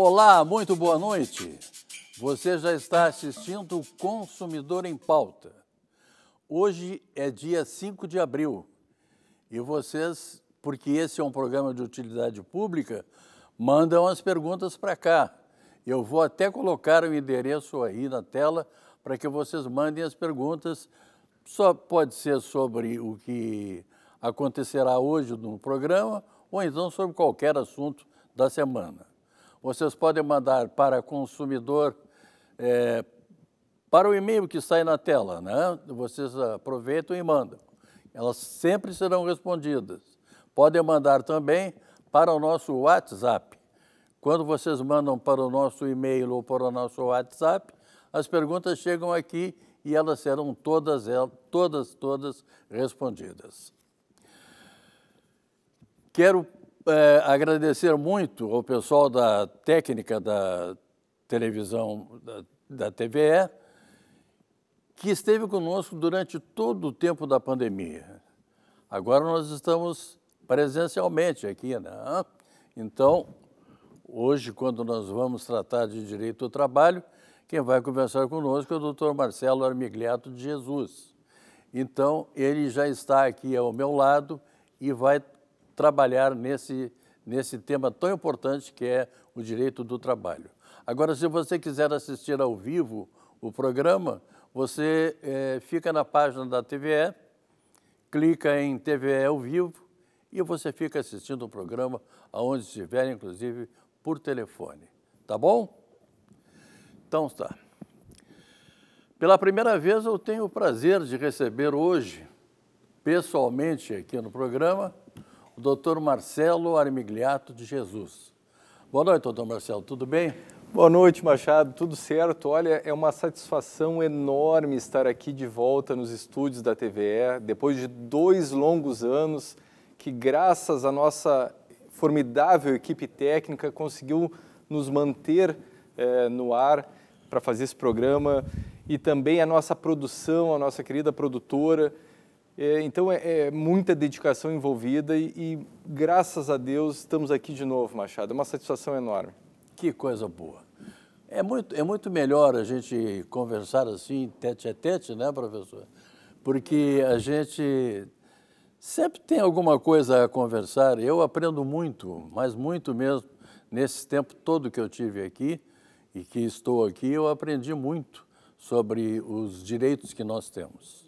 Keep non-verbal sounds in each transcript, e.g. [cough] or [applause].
Olá, muito boa noite. Você já está assistindo o Consumidor em Pauta. Hoje é dia 5 de abril e vocês, porque esse é um programa de utilidade pública, mandam as perguntas para cá. Eu vou até colocar o endereço aí na tela para que vocês mandem as perguntas. Só pode ser sobre o que acontecerá hoje no programa ou então sobre qualquer assunto da semana. Vocês podem mandar para consumidor, é, para o e-mail que sai na tela, né? Vocês aproveitam e mandam. Elas sempre serão respondidas. Podem mandar também para o nosso WhatsApp. Quando vocês mandam para o nosso e-mail ou para o nosso WhatsApp, as perguntas chegam aqui e elas serão todas, todas, todas respondidas. Quero é, agradecer muito ao pessoal da técnica da televisão, da, da TVE, que esteve conosco durante todo o tempo da pandemia. Agora nós estamos presencialmente aqui, né? Então, hoje, quando nós vamos tratar de direito ao trabalho, quem vai conversar conosco é o doutor Marcelo Armigliato de Jesus. Então, ele já está aqui ao meu lado e vai trabalhar nesse, nesse tema tão importante que é o direito do trabalho. Agora, se você quiser assistir ao vivo o programa, você é, fica na página da TVE, clica em TVE ao vivo e você fica assistindo o programa aonde estiver, inclusive por telefone. Tá bom? Então está. Pela primeira vez eu tenho o prazer de receber hoje, pessoalmente aqui no programa, o doutor Marcelo Armigliato de Jesus. Boa noite, doutor Marcelo, tudo bem? Boa noite, Machado, tudo certo? Olha, é uma satisfação enorme estar aqui de volta nos estúdios da TVE, depois de dois longos anos que, graças à nossa formidável equipe técnica, conseguiu nos manter eh, no ar para fazer esse programa e também a nossa produção, a nossa querida produtora, é, então é, é, muita dedicação envolvida e, e, graças a Deus estamos aqui de novo, Machado. É uma satisfação enorme. Que coisa boa. É muito, é muito melhor a gente conversar assim, tete a tete, né, professor? Porque a gente sempre tem alguma coisa a conversar. Eu aprendo muito, mas muito mesmo. Nesse tempo todo que eu tive aqui e que estou aqui, eu aprendi muito sobre os direitos que nós temos.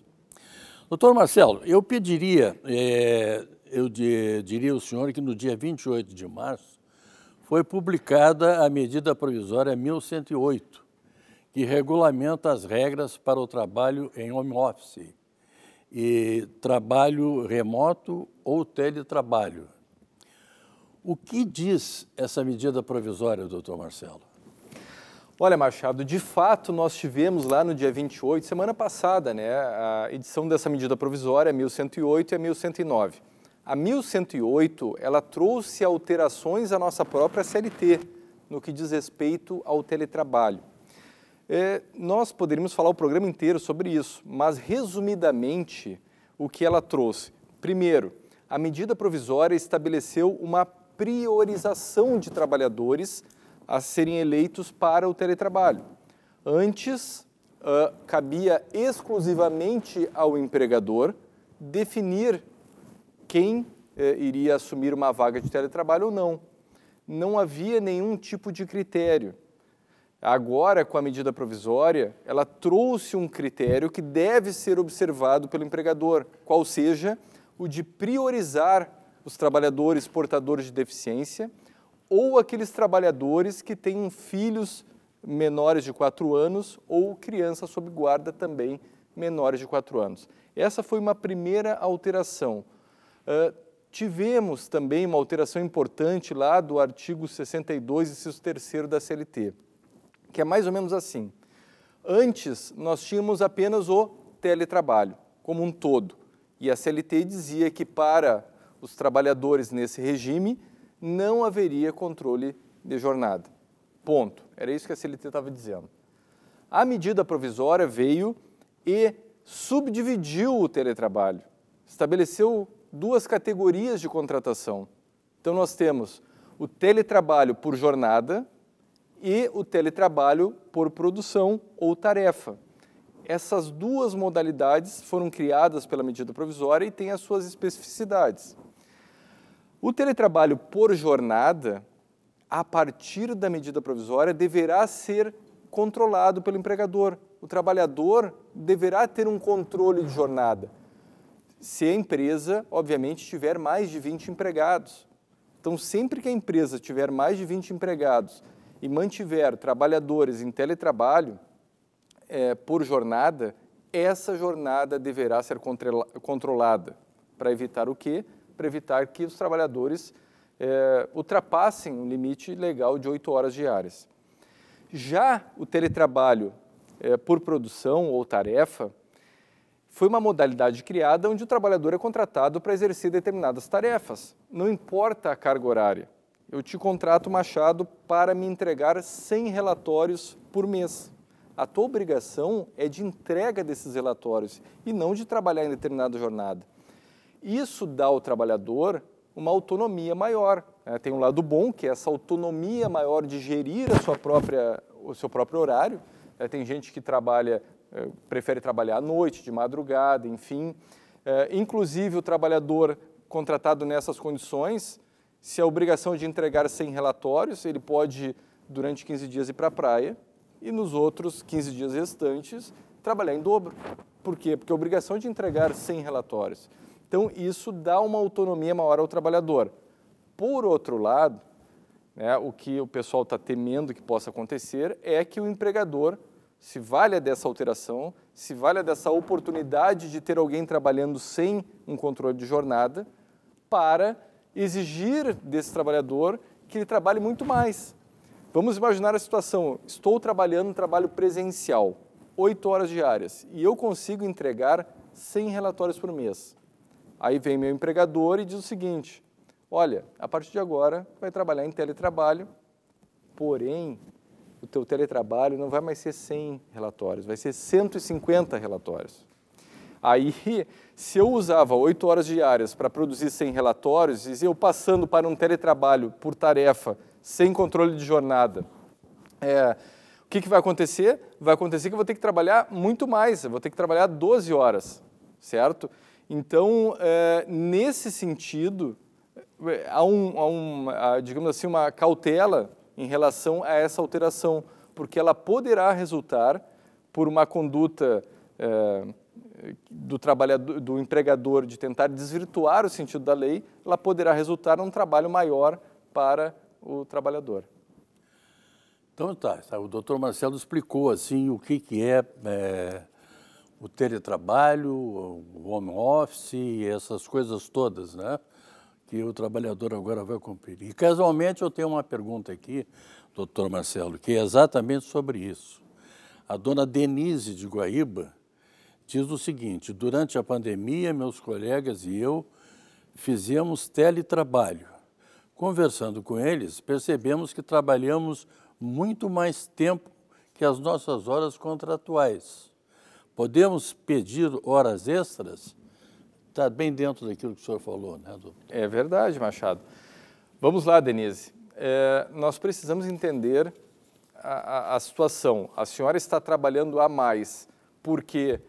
Doutor Marcelo, eu pediria, é, eu de, diria ao senhor que no dia 28 de março foi publicada a medida provisória 1108, que regulamenta as regras para o trabalho em home office e trabalho remoto ou teletrabalho. O que diz essa medida provisória, doutor Marcelo? Olha, Machado, de fato nós tivemos lá no dia 28, semana passada, né, a edição dessa medida provisória 1108 e a 1109. A 1108, ela trouxe alterações à nossa própria CLT, no que diz respeito ao teletrabalho. É, nós poderíamos falar o programa inteiro sobre isso, mas resumidamente, o que ela trouxe? Primeiro, a medida provisória estabeleceu uma priorização de trabalhadores a serem eleitos para o teletrabalho. Antes, uh, cabia exclusivamente ao empregador definir quem iria assumir uma vaga de teletrabalho ou não. Não havia nenhum tipo de critério. Agora, com a medida provisória, ela trouxe um critério que deve ser observado pelo empregador, qual seja o de priorizar os trabalhadores portadores de deficiência ou aqueles trabalhadores que têm filhos menores de 4 anos ou crianças sob guarda também menores de 4 anos. Essa foi uma primeira alteração. Uh, tivemos também uma alteração importante lá do artigo 62, inciso 3 da CLT, que é mais ou menos assim. Antes, nós tínhamos apenas o teletrabalho como um todo, e a CLT dizia que para os trabalhadores nesse regime, não haveria controle de jornada. Ponto. Era isso que a CLT estava dizendo. A medida provisória veio e subdividiu o teletrabalho, estabeleceu duas categorias de contratação. Então, nós temos o teletrabalho por jornada e o teletrabalho por produção ou tarefa. Essas duas modalidades foram criadas pela medida provisória e têm as suas especificidades. O teletrabalho por jornada, a partir da medida provisória, deverá ser controlado pelo empregador. O trabalhador deverá ter um controle de jornada. Se a empresa, obviamente, tiver mais de 20 empregados. Então, sempre que a empresa tiver mais de 20 empregados e mantiver trabalhadores em teletrabalho é, por jornada, essa jornada deverá ser controlada para evitar o quê? para evitar que os trabalhadores é, ultrapassem o limite legal de oito horas diárias. Já o teletrabalho é, por produção ou tarefa foi uma modalidade criada onde o trabalhador é contratado para exercer determinadas tarefas, não importa a carga horária. Eu te contrato, Machado, para me entregar 100 relatórios por mês. A tua obrigação é de entrega desses relatórios e não de trabalhar em determinada jornada. Isso dá ao trabalhador uma autonomia maior. É, tem um lado bom, que é essa autonomia maior de gerir a sua própria, o seu próprio horário. É, tem gente que trabalha, é, prefere trabalhar à noite, de madrugada, enfim. Eh, inclusive, o trabalhador contratado nessas condições, se a obrigação de entregar 100 relatórios, ele pode, durante 15 dias, ir para a praia e nos outros 15 dias restantes, trabalhar em dobro. Por quê? Porque a obrigação de entregar 100 relatórios então, isso dá uma autonomia maior ao trabalhador. Por outro lado, né, o que o pessoal está temendo que possa acontecer é que o empregador se valha dessa alteração, se valha dessa oportunidade de ter alguém trabalhando sem um controle de jornada, para exigir desse trabalhador que ele trabalhe muito mais. Vamos imaginar a situação: estou trabalhando um trabalho presencial, oito horas diárias, e eu consigo entregar 100 relatórios por mês. Aí vem meu empregador e diz o seguinte: olha, a partir de agora vai trabalhar em teletrabalho, porém o teu teletrabalho não vai mais ser 100 relatórios, vai ser 150 relatórios. Aí, [laughs] se eu usava 8 horas diárias para produzir 100 relatórios, e eu passando para um teletrabalho por tarefa, sem controle de jornada, é, o que, que vai acontecer? Vai acontecer que eu vou ter que trabalhar muito mais, eu vou ter que trabalhar 12 horas, certo? Então, é, nesse sentido, é, há, um, há uma, digamos assim, uma cautela em relação a essa alteração, porque ela poderá resultar por uma conduta é, do trabalhador, do empregador de tentar desvirtuar o sentido da lei, ela poderá resultar num trabalho maior para o trabalhador. Então tá, o doutor Marcelo explicou assim o que, que é, é o teletrabalho, o home office, essas coisas todas, né? Que o trabalhador agora vai cumprir. E casualmente eu tenho uma pergunta aqui, doutor Marcelo, que é exatamente sobre isso. A dona Denise de Guaíba diz o seguinte: durante a pandemia, meus colegas e eu fizemos teletrabalho. Conversando com eles, percebemos que trabalhamos muito mais tempo que as nossas horas contratuais Podemos pedir horas extras? Está bem dentro daquilo que o senhor falou, né, doutor? É verdade, Machado. Vamos lá, Denise. É, nós precisamos entender a, a, a, situação. A senhora está trabalhando a mais, porque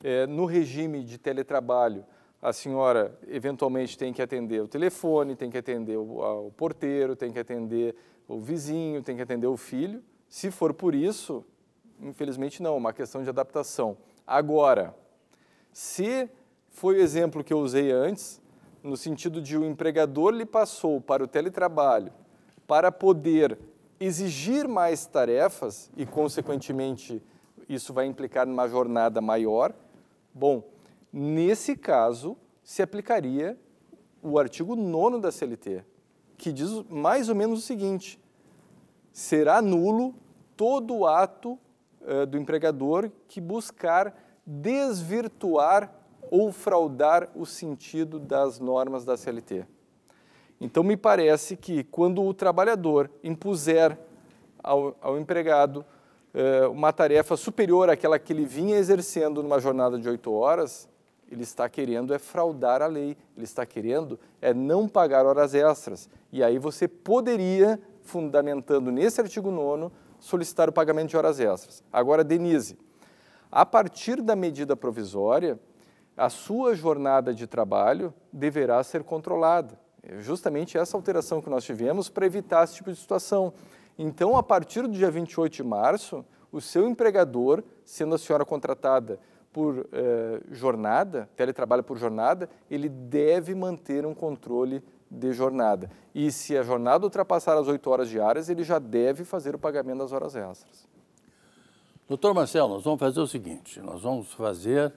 é, no regime de teletrabalho, a senhora eventualmente tem que atender o telefone, tem que atender o, o porteiro, tem que atender o vizinho, tem que atender o filho. Se for por isso, infelizmente não, é uma questão de adaptação. Agora, se foi o exemplo que eu usei antes, no sentido de o empregador lhe passou para o teletrabalho para poder exigir mais tarefas e, consequentemente, isso vai implicar numa jornada maior, bom, nesse caso se aplicaria o artigo 9 da CLT, que diz mais ou menos o seguinte: será nulo todo ato eh, do empregador que buscar desvirtuar ou fraudar o sentido das normas da CLT. Então, me parece que quando o trabalhador impuser ao, ao empregado uh, uma tarefa superior àquela que ele vinha exercendo numa jornada de oito horas, ele está querendo é fraudar a lei, ele está querendo é não pagar horas extras. E aí você poderia, fundamentando nesse artigo 9 solicitar o pagamento de horas extras. Agora, Denise, a partir da medida provisória, a sua jornada de trabalho deverá ser controlada. É justamente essa alteração que nós tivemos para evitar esse tipo de situação. Então, a partir do dia 28 de março, o seu empregador, sendo a senhora contratada por eh, jornada, teletrabalho por jornada, ele deve manter um controle de jornada. E se a jornada ultrapassar as 8 horas diárias, ele já deve fazer o pagamento das horas extras. Doutor Marcelo, nós vamos fazer o seguinte: nós vamos fazer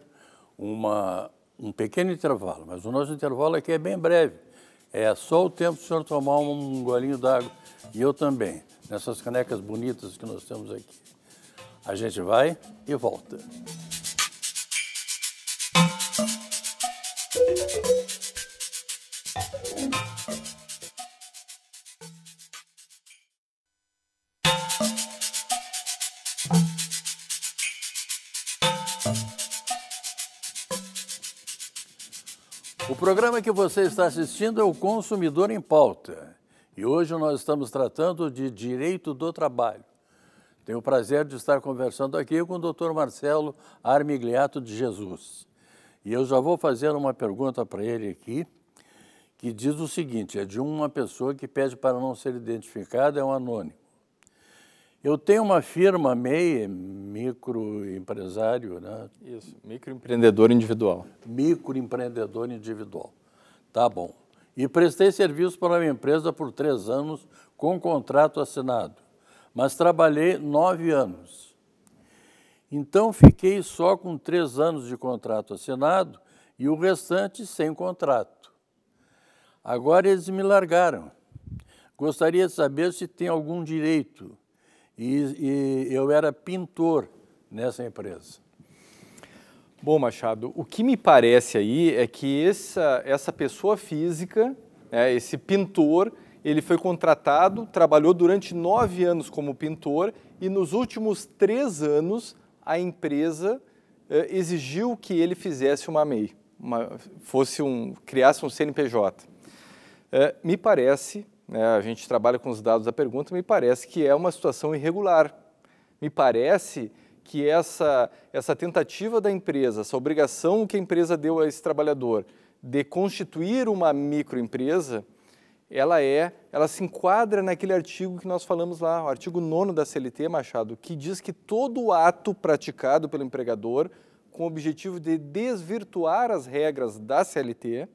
uma, um pequeno intervalo, mas o nosso intervalo aqui é bem breve. É só o tempo do senhor tomar um golinho d'água e eu também, nessas canecas bonitas que nós temos aqui. A gente vai e volta. programa que você está assistindo é o Consumidor em Pauta. E hoje nós estamos tratando de direito do trabalho. Tenho o prazer de estar conversando aqui com o Dr. Marcelo Armigliato de Jesus. E eu já vou fazer uma pergunta para ele aqui, que diz o seguinte: é de uma pessoa que pede para não ser identificada, é um anônimo. Eu tenho uma firma MEI, microempresário, né? Isso, microempreendedor individual. Microempreendedor individual. Tá bom. E prestei serviço para uma empresa por três anos com contrato assinado, mas trabalhei nove anos. Então fiquei só com três anos de contrato assinado e o restante sem contrato. Agora eles me largaram. Gostaria de saber se tem algum direito e, e eu era pintor nessa empresa. Bom, Machado, o que me parece aí é que essa, essa pessoa física, né, esse pintor, ele foi contratado, trabalhou durante nove anos como pintor e nos últimos três anos a empresa eh, exigiu que ele fizesse uma MEI, uma, fosse um, criasse um CNPJ. Eh, me parece né, a gente trabalha com os dados da pergunta, me parece que é uma situação irregular. Me parece que essa, essa tentativa da empresa, essa obrigação que a empresa deu a esse trabalhador de constituir uma microempresa, ela é, ela se enquadra naquele artigo que nós falamos lá, o artigo 9 da CLT, Machado, que diz que todo ato praticado pelo empregador com o objetivo de desvirtuar as regras da CLT,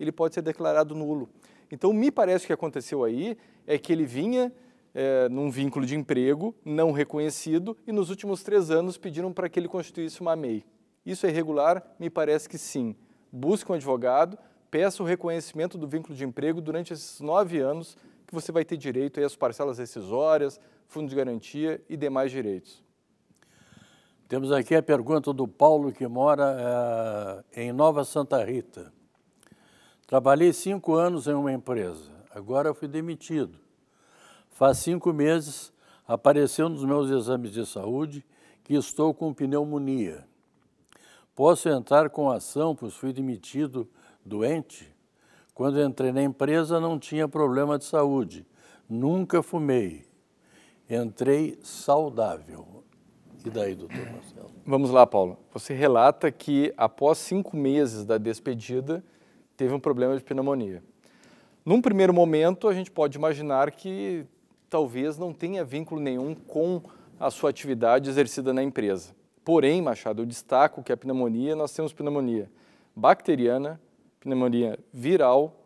ele pode ser declarado nulo. Então, me parece que aconteceu aí é que ele vinha é, num vínculo de emprego não reconhecido e nos últimos três anos pediram para que ele constituísse uma MEI. Isso é irregular? Me parece que sim. Busque um advogado, peça o reconhecimento do vínculo de emprego durante esses nove anos que você vai ter direito às parcelas rescisórias, fundo de garantia e demais direitos. Temos aqui a pergunta do Paulo, que mora é, em Nova Santa Rita. Trabalhei cinco anos em uma empresa, agora fui demitido. Faz cinco meses apareceu nos meus exames de saúde que estou com pneumonia. Posso entrar com ação, pois fui demitido doente? Quando entrei na empresa não tinha problema de saúde, nunca fumei. Entrei saudável. E daí, doutor Marcelo? Vamos lá, Paulo. Você relata que após cinco meses da despedida, teve um problema de pneumonia. Num primeiro momento, a gente pode imaginar que talvez não tenha vínculo nenhum com a sua atividade exercida na empresa. Porém, Machado, eu destaco que a pneumonia, nós temos pneumonia bacteriana, pneumonia viral,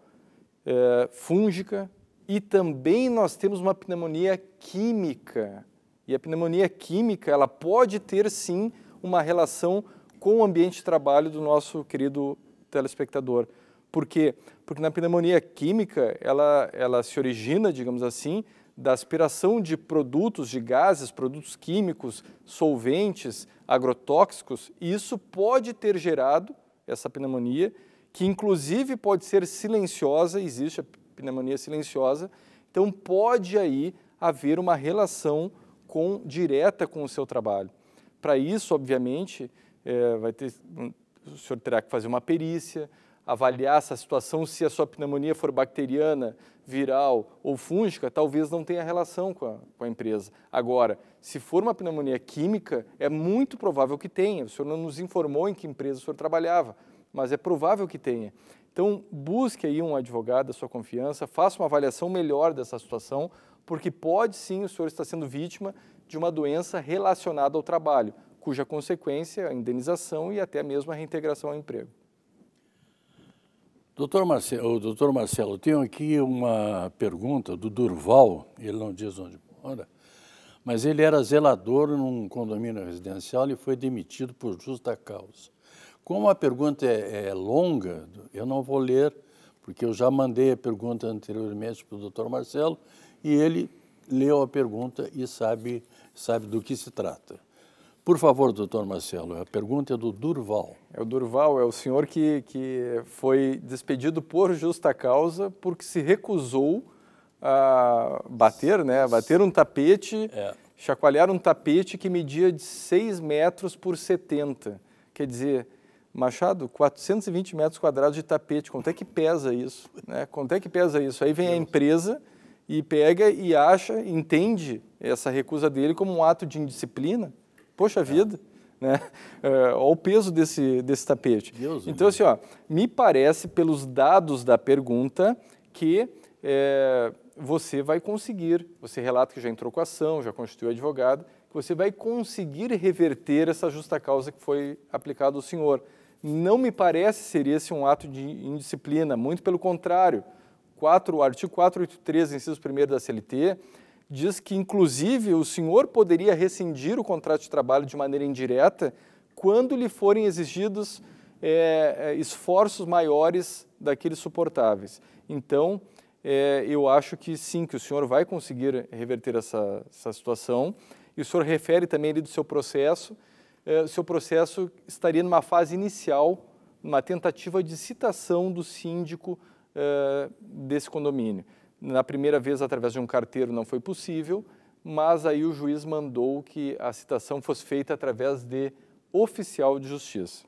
eh, fúngica e também nós temos uma pneumonia química. E a pneumonia química, ela pode ter sim uma relação com o ambiente de trabalho do nosso querido telespectador. Por quê? Porque na pneumonia química, ela, ela se origina, digamos assim, da aspiração de produtos, de gases, produtos químicos, solventes, agrotóxicos, e isso pode ter gerado essa pneumonia, que inclusive pode ser silenciosa, existe a pneumonia silenciosa, então pode aí haver uma relação com, direta com o seu trabalho. Para isso, obviamente, é, vai ter, o senhor terá que fazer uma perícia, avaliar essa situação, se a sua pneumonia for bacteriana, viral ou fúngica, talvez não tenha relação com a, com a empresa. Agora, se for uma pneumonia química, é muito provável que tenha. O senhor não nos informou em que empresa o senhor trabalhava, mas é provável que tenha. Então, busque aí um advogado da sua confiança, faça uma avaliação melhor dessa situação, porque pode sim o senhor estar sendo vítima de uma doença relacionada ao trabalho, cuja consequência é a indenização e até mesmo a reintegração ao emprego. Doutor Marcelo, doutor Marcelo, tenho aqui uma pergunta do Durval, ele não diz onde mora, mas ele era zelador num condomínio residencial e foi demitido por justa causa. Como a pergunta é, é longa, eu não vou ler, porque eu já mandei a pergunta anteriormente para o doutor Marcelo e ele leu a pergunta e sabe, sabe do que se trata. Por favor, doutor Marcelo, a pergunta é do Durval. É o Durval, é o senhor que, que foi despedido por justa causa porque se recusou a bater, né? bater um tapete, é. chacoalhar um tapete que media de 6 metros por 70. Quer dizer, Machado, 420 metros quadrados de tapete, quanto é que pesa isso? Né? Quanto é que pesa isso? Aí vem a empresa e pega e acha, entende essa recusa dele como um ato de indisciplina, Poxa vida, né? [laughs] É, olha o peso desse, desse tapete. Deus então, assim, ó, me parece, pelos dados da pergunta, que é, você vai conseguir, você relata que já entrou com a ação, já constituiu advogado, que você vai conseguir reverter essa justa causa que foi aplicada ao senhor. Não me parece ser esse um ato de indisciplina, muito pelo contrário. 4, artigo 483, inciso 1 da CLT, diz que, inclusive, o senhor poderia rescindir o contrato de trabalho de maneira indireta quando lhe forem exigidos é, esforços maiores daqueles suportáveis. Então, é, eu acho que sim, que o senhor vai conseguir reverter essa, essa situação. E o senhor refere também ali do seu processo. É, o seu processo estaria numa fase inicial, numa tentativa de citação do síndico desse condomínio. Na primeira vez, através de um carteiro, não foi possível, mas aí o juiz mandou que a citação fosse feita através de oficial de justiça.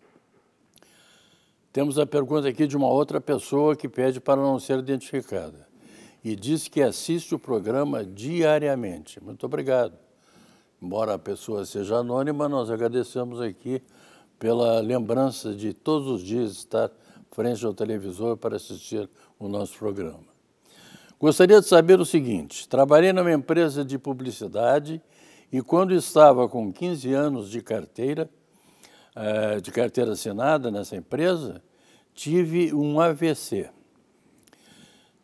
Temos a pergunta aqui de uma outra pessoa que pede para não ser identificada e diz que assiste o programa diariamente. Muito obrigado. Embora a pessoa seja anônima, nós agradecemos aqui pela lembrança de todos os dias estar frente ao televisor para assistir o nosso programa. Gostaria de saber o seguinte: trabalhei numa empresa de publicidade e, quando estava com 15 anos de carteira, eh, de carteira assinada nessa empresa, tive um AVC.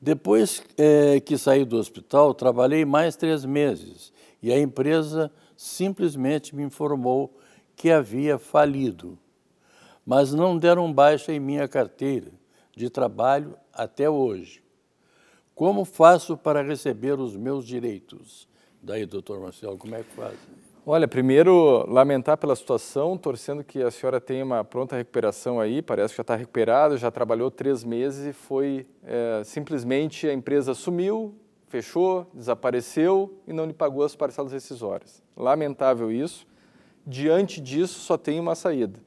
Depois eh, que saí do hospital, trabalhei mais três meses e a empresa simplesmente me informou que havia falido, mas não deram baixa em minha carteira de trabalho até hoje. Como faço para receber os meus direitos? Daí, doutor Marcelo, como é que faz? Olha, primeiro, lamentar pela situação, torcendo que a senhora tenha uma pronta recuperação aí, parece que já está recuperada, já trabalhou três meses e foi, é, simplesmente a empresa sumiu, fechou, desapareceu e não lhe pagou as parcelas rescisórias. Lamentável isso. Diante disso, só tem uma saída.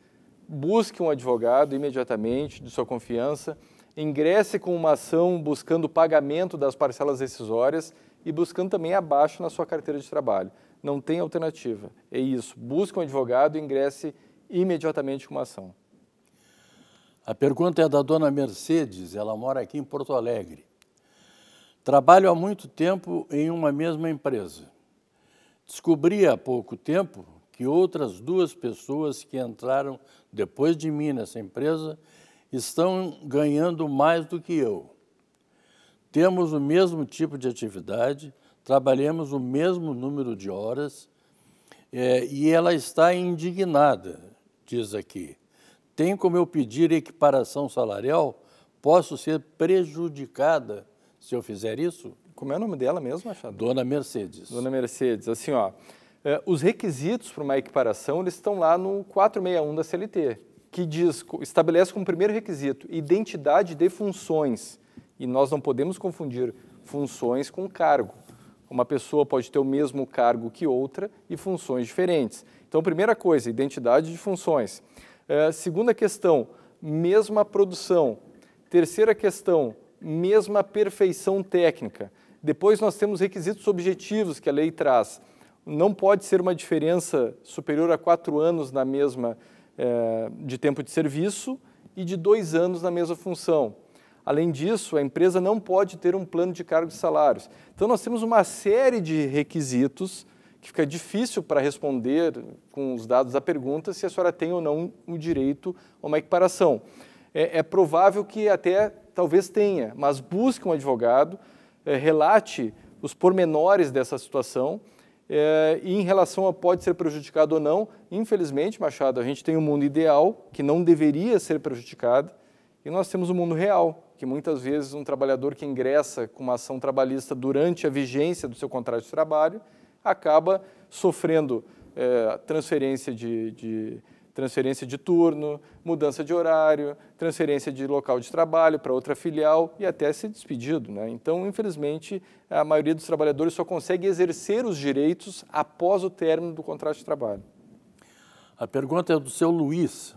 Busque um advogado imediatamente, de sua confiança, ingresse com uma ação buscando o pagamento das parcelas decisórias e buscando também abaixo na sua carteira de trabalho. Não tem alternativa. É isso. Busque um advogado e ingresse imediatamente com uma ação. A pergunta é da dona Mercedes, ela mora aqui em Porto Alegre. Trabalho há muito tempo em uma mesma empresa. Descobri há pouco tempo que outras duas pessoas que entraram depois de mim nessa empresa estão ganhando mais do que eu. Temos o mesmo tipo de atividade, trabalhamos o mesmo número de horas é, e ela está indignada, diz aqui. Tem como eu pedir equiparação salarial? Posso ser prejudicada se eu fizer isso? Como é o nome dela mesmo, Machado? Dona Mercedes. Dona Mercedes, assim, ó, é, os requisitos para uma equiparação, eles estão lá no 461 da CLT que diz, estabelece como primeiro requisito identidade de funções, e nós não podemos confundir funções com cargo. Uma pessoa pode ter o mesmo cargo que outra e funções diferentes. Então, primeira coisa, identidade de funções. Eh, segunda questão, mesma produção. Terceira questão, mesma perfeição técnica. Depois nós temos requisitos objetivos que a lei traz. Não pode ser uma diferença superior a quatro anos na mesma é, de tempo de serviço e de dois anos na mesma função. Além disso, a empresa não pode ter um plano de cargos e salários. Então, nós temos uma série de requisitos que fica difícil para responder com os dados da pergunta se a senhora tem ou não o direito a uma equiparação. É, é, provável que até talvez tenha, mas busque um advogado, é, relate os pormenores dessa situação é, e em relação a pode ser prejudicado ou não, infelizmente, Machado, a gente tem um mundo ideal que não deveria ser prejudicado e nós temos o um mundo real, que muitas vezes um trabalhador que ingressa com uma ação trabalhista durante a vigência do seu contrato de trabalho acaba sofrendo é, transferência de, de transferência de turno, mudança de horário, transferência de local de trabalho para outra filial e até ser despedido. Né? Então, infelizmente, a maioria dos trabalhadores só consegue exercer os direitos após o término do contrato de trabalho. A pergunta é do seu Luiz.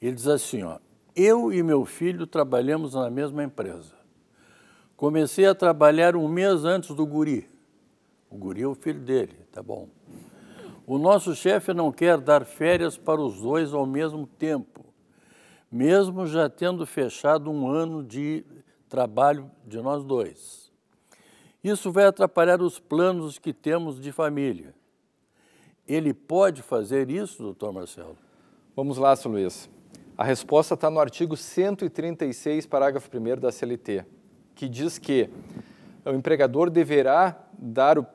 Ele diz assim: ó, eu e meu filho trabalhamos na mesma empresa. Comecei a trabalhar um mês antes do guri. O guri é o filho dele, tá bom. O nosso chefe não quer dar férias para os dois ao mesmo tempo, mesmo já tendo fechado um ano de trabalho de nós dois. Isso vai atrapalhar os planos que temos de família. Ele pode fazer isso, doutor Marcelo? Vamos lá, Sr. Luiz. A resposta está no artigo 136, parágrafo 1 da CLT, que diz que o empregador deverá dar o,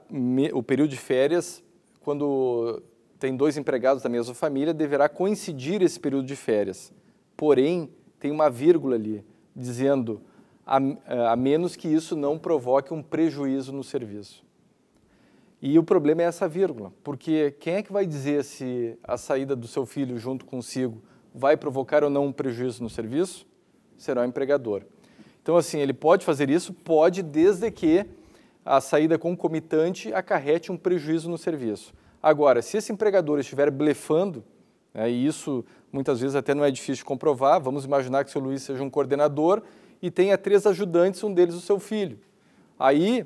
o período de férias quando tem dois empregados da mesma família, deverá coincidir esse período de férias. Porém, tem uma vírgula ali, dizendo a, a, menos que isso não provoque um prejuízo no serviço. E o problema é essa vírgula, porque quem é que vai dizer se a saída do seu filho junto consigo vai provocar ou não um prejuízo no serviço? Será o empregador. Então, assim, ele pode fazer isso, pode, desde que a saída concomitante acarrete um prejuízo no serviço. Agora, se esse empregador estiver blefando, né, e isso muitas vezes até não é difícil de comprovar, vamos imaginar que o seu Luiz seja um coordenador e tenha três ajudantes, um deles o seu filho. Aí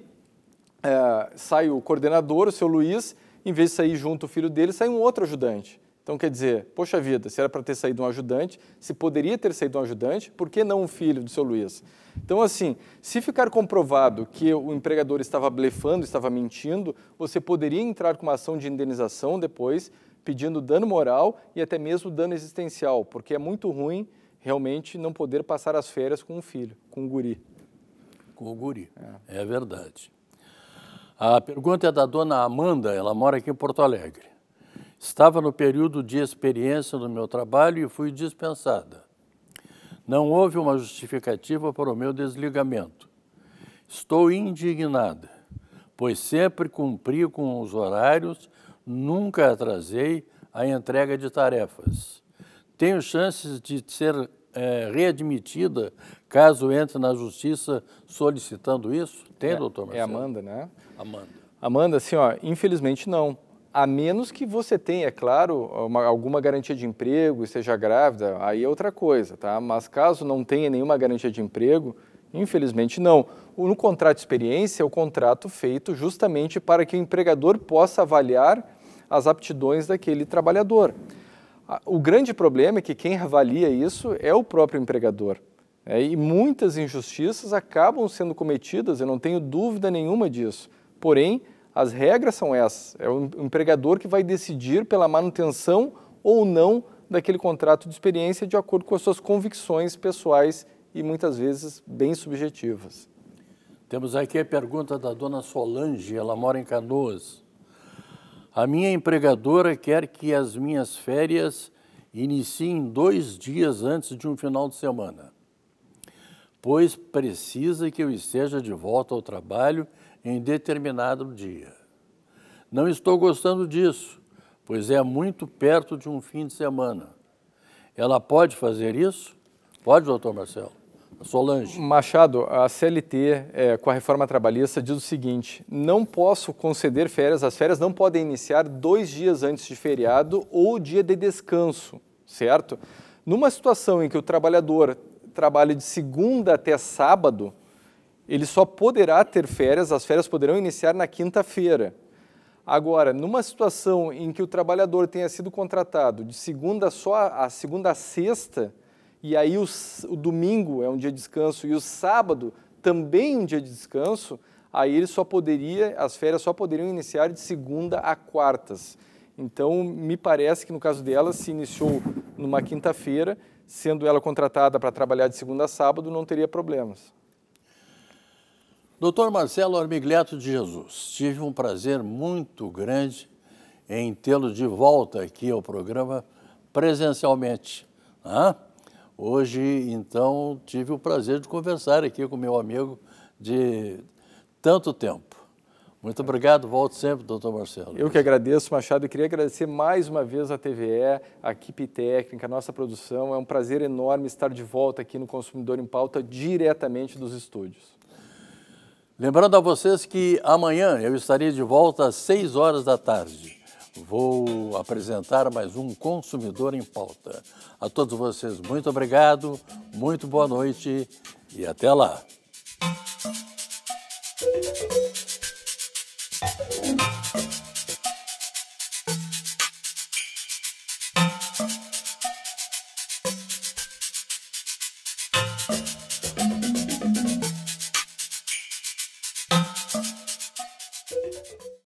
é, sai o coordenador, o seu Luiz, em vez de sair junto o filho dele, sai um outro ajudante. Então, quer dizer, poxa vida, se era para ter saído um ajudante, se poderia ter saído um ajudante, por que não um filho do seu Luiz? Então, assim, se ficar comprovado que o empregador estava blefando, estava mentindo, você poderia entrar com uma ação de indenização depois, pedindo dano moral e até mesmo dano existencial, porque é muito ruim realmente não poder passar as férias com um filho, com um guri. Com o guri, é, é verdade. A pergunta é da dona Amanda, ela mora aqui em Porto Alegre. Estava no período de experiência no meu trabalho e fui dispensada. Não houve uma justificativa para o meu desligamento. Estou indignada, pois sempre cumpri com os horários, nunca atrasei a entrega de tarefas. Tenho chances de ser é, readmitida caso entre na justiça solicitando isso? Tem, é, doutor é Marcelo? É Amanda, né? Amanda. Amanda, assim, ó, infelizmente não. A menos que você tenha, é claro, uma, alguma garantia de emprego e seja grávida, aí é outra coisa, tá? Mas caso não tenha nenhuma garantia de emprego, infelizmente não. No contrato de experiência é o contrato feito justamente para que o empregador possa avaliar as aptidões daquele trabalhador. O grande problema é que quem avalia isso é o próprio empregador. Né? E muitas injustiças acabam sendo cometidas, eu não tenho dúvida nenhuma disso. Porém, as regras são essas. É o empregador que vai decidir pela manutenção ou não daquele contrato de experiência de acordo com as suas convicções pessoais e muitas vezes bem subjetivas. Temos aqui a pergunta da dona Solange, ela mora em Canoas. A minha empregadora quer que as minhas férias iniciem dois dias antes de um final de semana, pois precisa que eu esteja de volta ao trabalho em determinado dia. Não estou gostando disso, pois é muito perto de um fim de semana. Ela pode fazer isso? Pode, doutor Marcelo. Solange. Machado, a CLT, é, com a reforma trabalhista, diz o seguinte: não posso conceder férias, as férias não podem iniciar dois dias antes de feriado ou dia de descanso, certo? Numa situação em que o trabalhador trabalha de segunda até sábado, ele só poderá ter férias, as férias poderão iniciar na quinta-feira. Agora, numa situação em que o trabalhador tenha sido contratado de segunda só a segunda a sexta, e aí o, o domingo é um dia de descanso e o sábado também é um dia de descanso, aí ele só poderia, as férias só poderiam iniciar de segunda a quartas. Então, me parece que no caso dela se iniciou numa quinta-feira, sendo ela contratada para trabalhar de segunda a sábado, não teria problemas. Doutor Marcelo Armigliato de Jesus, tive um prazer muito grande em tê-lo de volta aqui ao programa presencialmente. Ah, hoje, então, tive o prazer de conversar aqui com meu amigo de tanto tempo. Muito obrigado, volto sempre, doutor Marcelo. Eu que agradeço, Machado, e queria agradecer mais uma vez à TVE, à equipe técnica, a nossa produção. É um prazer enorme estar de volta aqui no Consumidor em Pauta, diretamente dos estúdios. Lembrando a vocês que amanhã eu estarei de volta às 6 horas da tarde. Vou apresentar mais um Consumidor em Pauta. A todos vocês, muito obrigado, muito boa noite e até lá.